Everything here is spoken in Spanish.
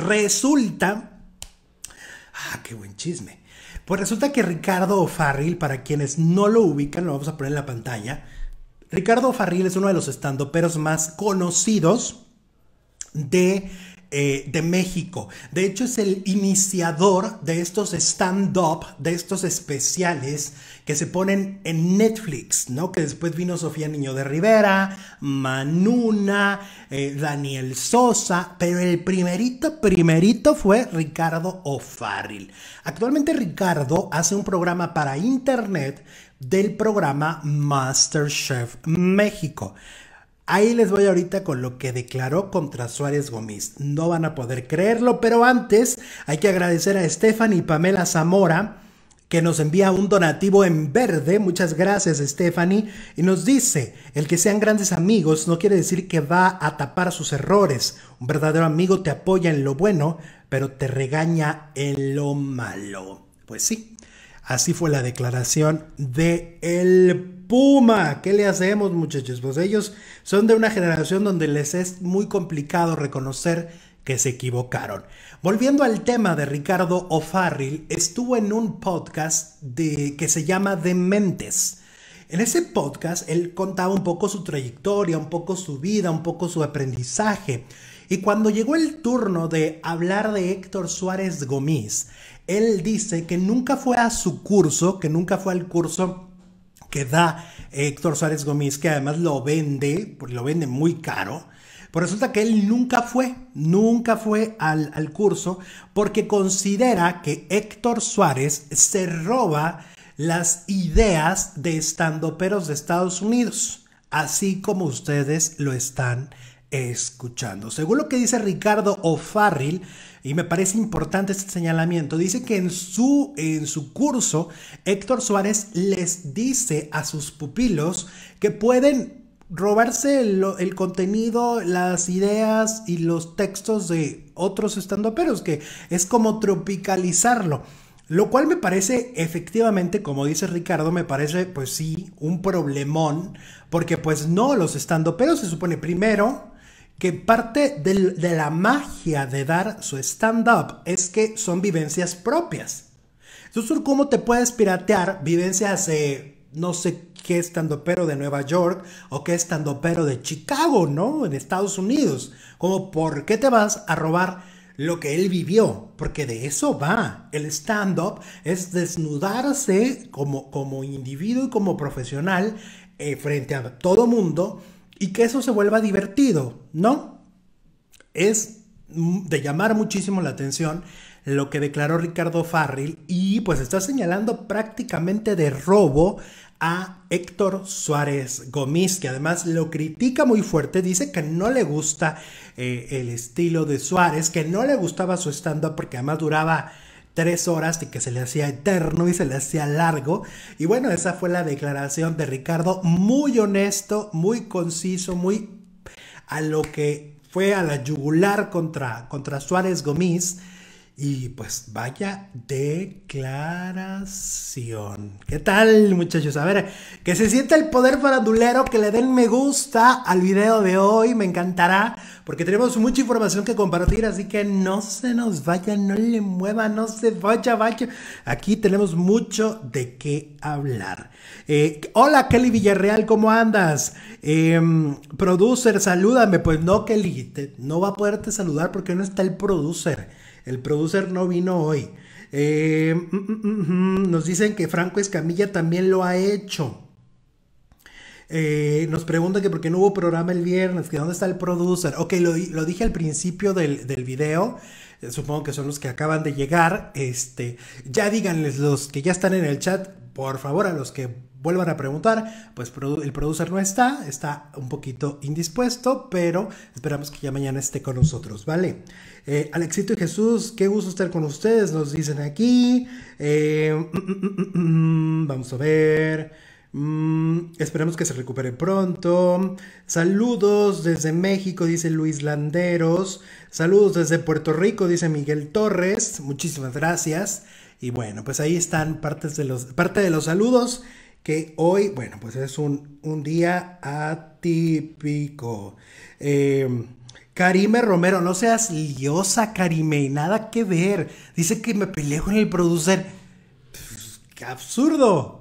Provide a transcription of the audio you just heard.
Resulta... Ah, qué buen chisme. Pues resulta que Ricardo O'Farrill, para quienes no lo ubican, lo vamos a poner en la pantalla. Ricardo O'Farrill es uno de los estandoperos más conocidos de eh, de México. De hecho, es el iniciador de estos stand-up, de estos especiales que se ponen en Netflix, ¿no? Que después vino Sofía Niño de Rivera, Manuna, eh, Daniel Sosa, pero el primerito, primerito fue Ricardo O'Farrill. Actualmente Ricardo hace un programa para internet del programa MasterChef México. Ahí les voy ahorita con lo que declaró contra Suárez Gómez. No van a poder creerlo, pero antes hay que agradecer a Stephanie Pamela Zamora que nos envía un donativo en verde. Muchas gracias, Stephanie. Y nos dice, el que sean grandes amigos no quiere decir que va a tapar sus errores. Un verdadero amigo te apoya en lo bueno, pero te regaña en lo malo. Pues sí, así fue la declaración de el Puma. ¿Qué le hacemos, muchachos? Pues ellos son de una generación donde les es muy complicado reconocer que se equivocaron. Volviendo al tema de Ricardo O'Farrill, estuvo en un podcast de, que se llama Dementes. En ese podcast él contaba un poco su trayectoria, un poco su vida, un poco su aprendizaje. Y cuando llegó el turno de hablar de Héctor Suárez Gómez, él dice que nunca fue a su curso, que nunca fue al curso que da eh, Héctor Suárez Gómez, que además lo vende, porque lo vende muy caro, Por pues resulta que él nunca fue, nunca fue al, al curso, porque considera que Héctor Suárez se roba las ideas de estandoperos de Estados Unidos, así como ustedes lo están escuchando. Según lo que dice Ricardo O'Farrill, y me parece importante este señalamiento, dice que en su, en su curso Héctor Suárez les dice a sus pupilos que pueden robarse el, el contenido, las ideas y los textos de otros estandoperos, que es como tropicalizarlo. Lo cual me parece efectivamente, como dice Ricardo, me parece pues sí, un problemón, porque pues no, los estandoperos se supone primero que parte de la magia de dar su stand-up es que son vivencias propias. Entonces, ¿cómo te puedes piratear vivencias, de no sé qué pero de Nueva York o qué pero de Chicago, ¿no? En Estados Unidos. Como, ¿por qué te vas a robar lo que él vivió? Porque de eso va. El stand-up es desnudarse como, como individuo y como profesional eh, frente a todo mundo y que eso se vuelva divertido, ¿no? Es de llamar muchísimo la atención lo que declaró Ricardo Farril y pues está señalando prácticamente de robo a Héctor Suárez Gómez que además lo critica muy fuerte, dice que no le gusta eh, el estilo de Suárez, que no le gustaba su stand-up porque además duraba tres horas y que se le hacía eterno y se le hacía largo. Y bueno, esa fue la declaración de Ricardo, muy honesto, muy conciso, muy a lo que fue a la yugular contra, contra Suárez Gómez. Y pues vaya declaración. ¿Qué tal muchachos? A ver, que se sienta el poder farandulero, que le den me gusta al video de hoy, me encantará, porque tenemos mucha información que compartir, así que no se nos vaya, no le mueva, no se vaya, vaya. Aquí tenemos mucho de qué hablar. Eh, hola Kelly Villarreal, ¿cómo andas? Em, producer, salúdame. Pues no Kelly, no va a poderte saludar porque no está el producer. El producer no vino hoy. Eh, mm, mm, mm, nos dicen que Franco Escamilla también lo ha hecho. Eh, nos preguntan que por qué no hubo programa el viernes, que dónde está el producer. Ok, lo, dije al principio del, video. Eh, supongo que son los que acaban de llegar. Este, ya díganles los que ya están en el chat por favor, a los que vuelvan a preguntar, pues el producer no está, está un poquito indispuesto, pero esperamos que ya mañana esté con nosotros, ¿vale? Eh, Alexito y Jesús, qué gusto estar con ustedes, nos dicen aquí. Eh, mm, mm, mm, vamos a ver. Esperemos que se recupere pronto. Saludos desde México, dice Luis Landeros. Saludos desde Puerto Rico, dice Miguel Torres. Muchísimas gracias. Y bueno, pues ahí están partes de los, parte de los saludos que hoy, bueno, pues es un, día atípico. Em, Karime Romero, no seas liosa, Karime, nada que ver. Dice que me peleo con el producer. Pues, ¡Qué absurdo!